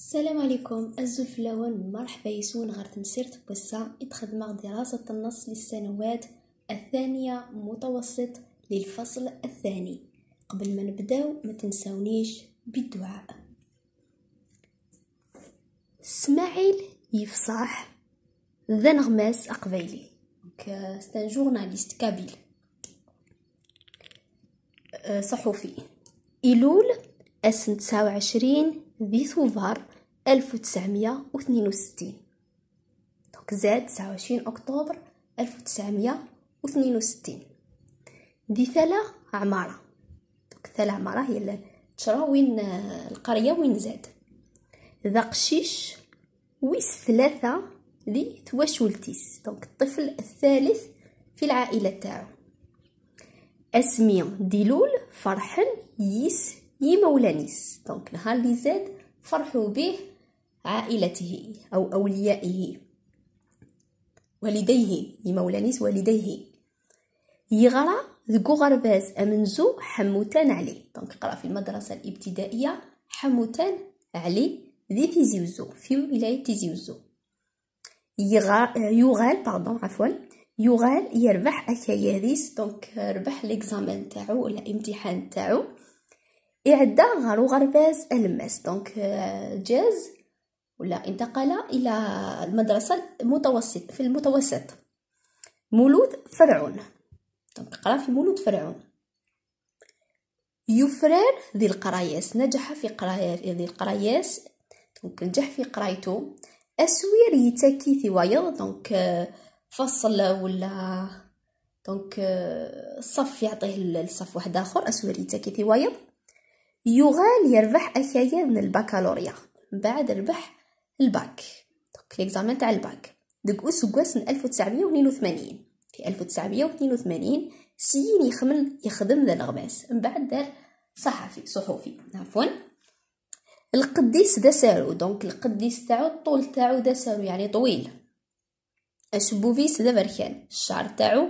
السلام عليكم الزفلون مرحبا يسون غير تمسير تبسا اتخدم دراسة النص للسنوات الثانية متوسط للفصل الثاني قبل ما نبداو ما تنساونيش بالدعاء اسماعيل يفصح ذا نغماس أقبيلي كستان جورناليست كابيل صحفي إلول أسن تسعة عشرين ذي 1962 دونك زاد 29 أكتوبر 1962 دي ثلا عمارة دونك ثلا عمارة هي اللي تشرا وين القرية وين زاد ذا قشيش ويس ثلاثة ذي ثواشولتيس دونك الطفل الثالث في العائلة تاعو اسمي ديلول فرحن يس يما نيس دونك نهار اللي زاد فرحوا به عائلته أو أوليائه والديه يما نيس والديه يغرى ذكو غرباز أمنزو حموتان علي دونك قرا في المدرسة الابتدائية حموتان علي ذي تيزيوزو في ولاية تيزيوزو يغال باردون عفوا يغال يربح اكايريس دونك ربح ليكزامان تاعو ولا الامتحان تاعو اعدا غار غرباز الماس دونك euh, جاز ولا انتقل الى المدرسه المتوسط في المتوسط مولود فرعون دونك قرا في مولود فرعون يفران ذي القراياس نجح في قراية ذي القراياس دونك نجح في قرايته اسوير في ثوايا دونك euh, فصل ولا دونك euh, صف يعطيه الصف واحد اخر اسوير في ثوايا يغال يربح أشياء من البكالوريا من بعد ربح الباك دوك ليكزامان تاع الباك دوك أسقواس من 1982 في 1982 سيين يخمل يخدم ذا الغماس من بعد دار صحفي صحفي عفوا القديس دا سارو دونك القديس تاعو الطول تاعو دا سارو يعني طويل اشبوفيس دا بركان الشعر تاعو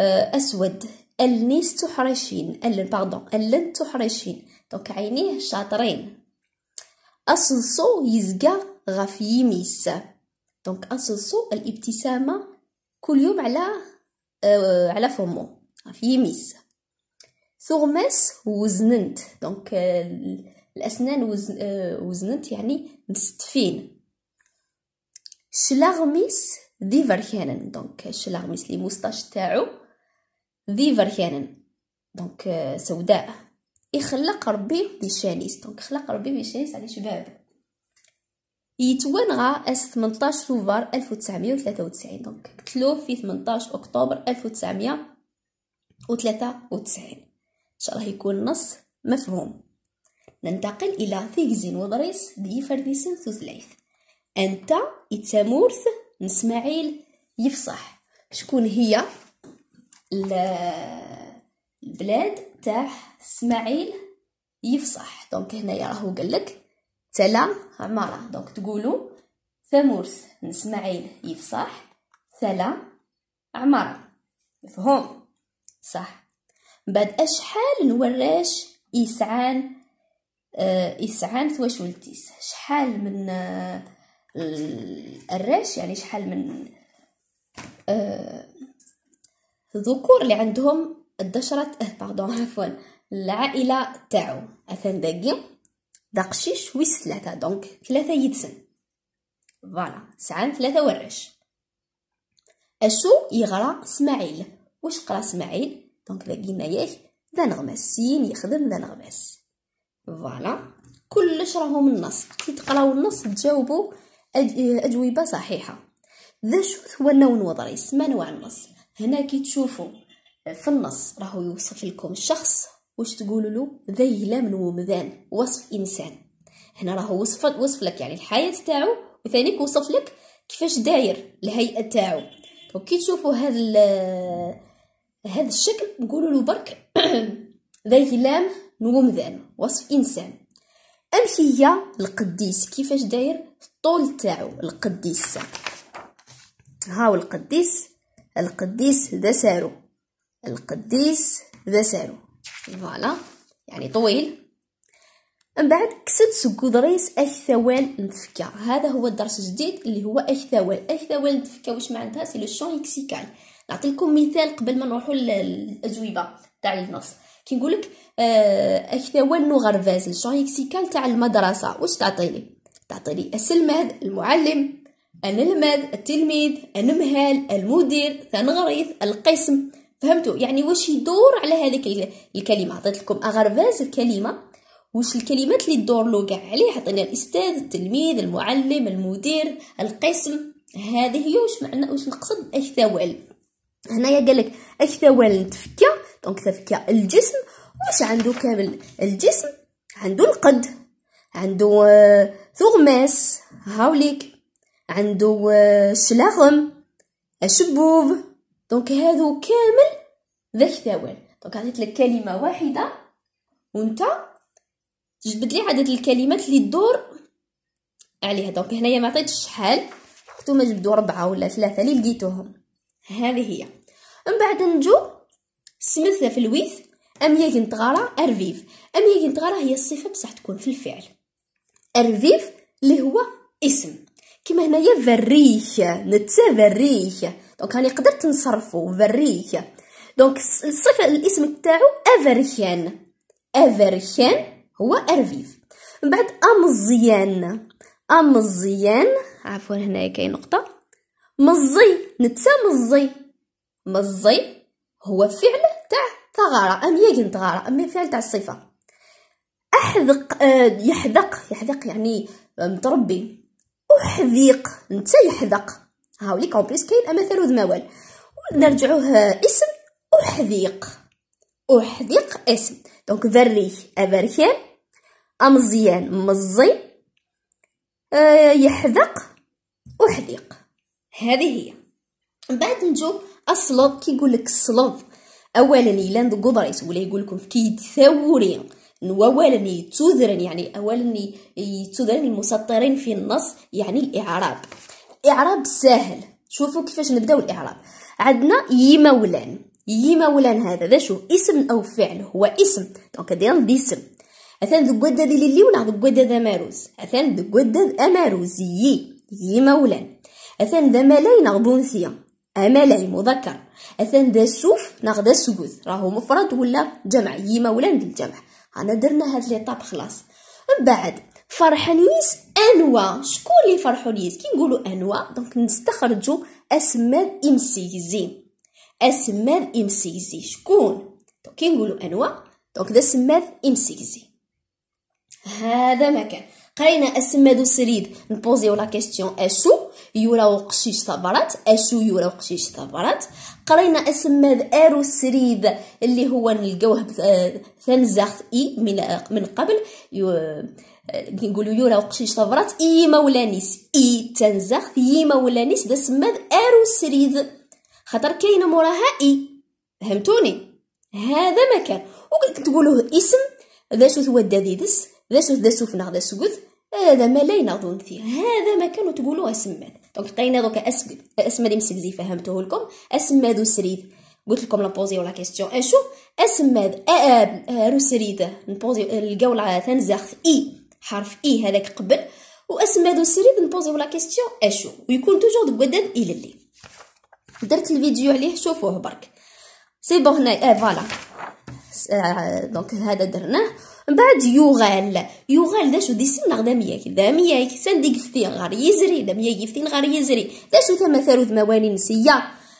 آه، أسود النيس تحرشين ألن باردون اللن تحرشين دونك عينيه شاطرين أصلصو يزقى غف دونك أصلصو الابتسامة كل يوم على آه على فمو غف يميس ثغمس وزننت دونك آه، الأسنان وزن آه وزننت يعني مستفين شلاغميس دي دونك شلاغميس لي موستاش تاعو فيفر فريانن دونك سوداء يخلق ربي بشانيس دونك خلق ربي بشانيس على شباب يتوانغا اس 18 سوفار 1993 دونك قتلوه في 18 اكتوبر 1993 ان شاء الله يكون نص مفهوم ننتقل الى فيكزين وضريس دي فرديسن ثلاث انت يتامورث نسماعيل يفصح شكون هي البلاد تاع اسماعيل يفصح دونك هنايا راهو قالك تلا عمارة دونك تقولوا ثمورث اسماعيل يفصح تلا عمارة مفهوم صح بعد اشحال نوراش يسعان اسعان يسعان آه، ثواش ولتيس شحال من آه الراش يعني شحال من آه، الذكور اللي عندهم الدشرة اه باردون عفوا العائلة تاعو اثن باقي داقشيش ويس ثلاثة دونك ثلاثة يتسن فوالا سعان ثلاثة ورش اشو يغرى اسماعيل واش قرا اسماعيل دونك باقينا ياك ذا نغمس سين يخدم ذا نغمس فوالا كلش راهو من النص كي تقراو النص تجاوبوا أج... اجوبه صحيحه ذا شوث هو النون وضريس ما نوع النص هنا كي تشوفوا في النص راهو يوصف لكم الشخص واش تقولوا له ذي لام ومذان وصف انسان هنا راهو وصف وصف لك يعني الحياه تاعو وثاني وصف لك كيفاش داير الهيئه تاعو وكي تشوفوا هذا هذا الشكل نقولوا له برك ذي لام ومذان وصف انسان هي القديس كيفاش داير الطول تاعو القديس هاو القديس القديس ذا سارو القديس ذا سارو فوالا يعني طويل من بعد كسد قدريس اكثوال نتفكا هذا هو الدرس الجديد اللي هو اكثوال اكثوال نتفكا واش معناتها سي لو شون لكسيكال نعطي لكم مثال قبل ما نروحوا للاجوبه تاع النص كي نقول لك اكثوال آه، نوغرفاز لو شون لكسيكال تاع المدرسه واش تعطيني تعطيني السلمذ المعلم الماد التلميذ المهال المدير تنغريث القسم فهمتوا يعني واش يدور على هذيك الكلمه عطيت لكم اغرباز الكلمه واش الكلمات اللي تدور له كاع عليه عطينا الاستاذ التلميذ المعلم المدير القسم هذه هي واش معنى واش نقصد اكتوال هنايا قالك اكتوال تفكا دونك تفكى الجسم واش عنده كامل الجسم عنده القد عنده آه، ثغماس هاوليك عنده آه، شلاغم أشبوب دونك هادو كامل ثوان دونك عطيت لك كلمه واحده وانت جبد لي عدد الكلمات اللي تدور عليها دونك هنايا ما عطيتش شحال حتوما جبدوا ربعه ولا ثلاثه اللي لقيتوهم هذه هي من بعد نجو سمثة في الويث ام يجن ارفيف ام يجن هي الصفه بصح تكون في الفعل ارفيف اللي هو اسم كيما هنايا فريخ نتسى فريخ دونك هاني قدرت نصرفو فريخ دونك الصفة الاسم تاعو افريكان افريكان هو ارفيف من بعد امزيان امزيان عفوا هنايا كاين نقطة مزي نتسى مزي مزي هو فعل تاع ثغرة أم يجن ثغرة أم فعل تاع الصفة أحذق آه، يحذق يحذق يعني متربي وحذيق انت يحذق هاوليك اون بليس كاين امثال ذموال نرجعوه آه، اسم احذيق احذيق اسم دونك ذري افركان امزيان مزي أه يحذق احذيق هذه هي بعد نجو الصلوب كيقول لك الصلوب اولا يلاند قدريس ولا يقول لكم كيتثوري أولا يتوذرن يعني أولا يتوذرن المسطرين في النص يعني الإعراب إعراب سهل شوفوا كيفاش نبداو الإعراب عندنا يمولان يمولان هذا ذا شو اسم أو فعل هو اسم دونك ديال باسم أثان ذو ذي للي ولا ذو ذا ماروز أثان ذو قدد أماروز يي يمولان أثان ذا ملاي نغبونثيا أملاي مذكر أثان ذا سوف نغدا سجوز راهو مفرد ولا جمع يمولان للجمع انا درنا هاد ليطاب خلاص من بعد فرحنيس انوا شكون اللي فرحونيس كي نقولوا انوا دونك نستخرجوا اسماء امسيزي اسماء امسيزي شكون دونك كي نقولوا انوا دونك ده سماد امسيزي هذا مكان بقينا اسمادو سريد نبوزيو لا كيستيون اشو يورا وقشيش صبرات اشو يورا وقشيش صبرات قرينا اسماد ارو سريد اللي هو نلقاوه تنزاخ اي من من قبل نقولوا يورا وقشيش صبرات اي مولانيس اي تنزخ اي مولانيس ده سماد ارو سريد خطر كاين موراها اي فهمتوني هذا مكان وكنت تقولوه اسم ذا شو هو داديدس بدا سوث دا سوف نغدا سوث هذا ما لا ينغدون فيه هذا ما كانوا تقولوه اسماد دونك طينا دوكا اسمد اسمد مسكزي فهمته لكم اسماد سريد قلت لكم لا بوزيو لا كيستيون اشو اسماد آه، آه، آه، رو سريد نبوزيو القولة تنزخ اي حرف اي هذاك قبل واسماد سريد نبوزيو لا كيستيون اشو ويكون توجور دقدام الى اللي درت الفيديو عليه شوفوه برك سي بون هنا اه فوالا دونك آه، هذا درناه من بعد يوغال يوغال داشو شو دي سنة غدا مياك دا مياك سنديك فتين غار يزري دا مياك يفتين غار يزري داشو شو ثارو وذ موالي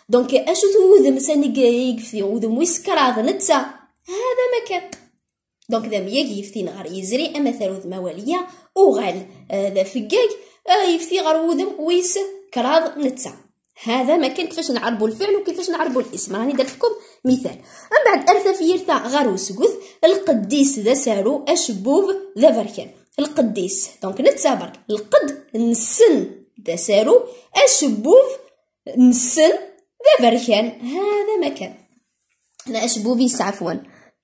دونك اشو ثوذم سنديك يقفي وذم ويسكراض نتا هذا ما كان دونك ذا مياك يفتين غار يزري اما ثالوث موالية وغال آه، ذا فقاك آه، يفتي غار وذم ويسكراض نتا هذا ما كان كيفاش نعربو الفعل وكيفاش نعربو الاسم راني درت لكم مثال من بعد في يرثا غار وسكوث القديس ذا سارو أشبوب ذا فركان القديس دونك نتسابر القد نسن ذا سارو أشبوب نسن ذا فركان هذا مكان هنا أشبوبيس عفوا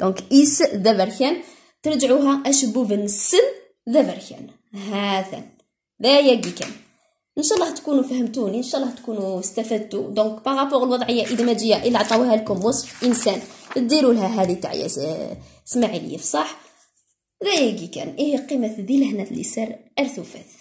دونك اس ذا فركان ترجعوها أشبوب نسن ذا فركان هذا ذا يجي كان ان شاء الله تكونوا فهمتوني ان شاء الله تكونوا استفدتوا دونك بارابور الوضعيه ادماجيه الا عطاوها لكم وصف انسان ديروا لها هذه تاع اسمعي لي صح ذا كان ايه قيمه ذي لهنا اللي سر ارثوفاث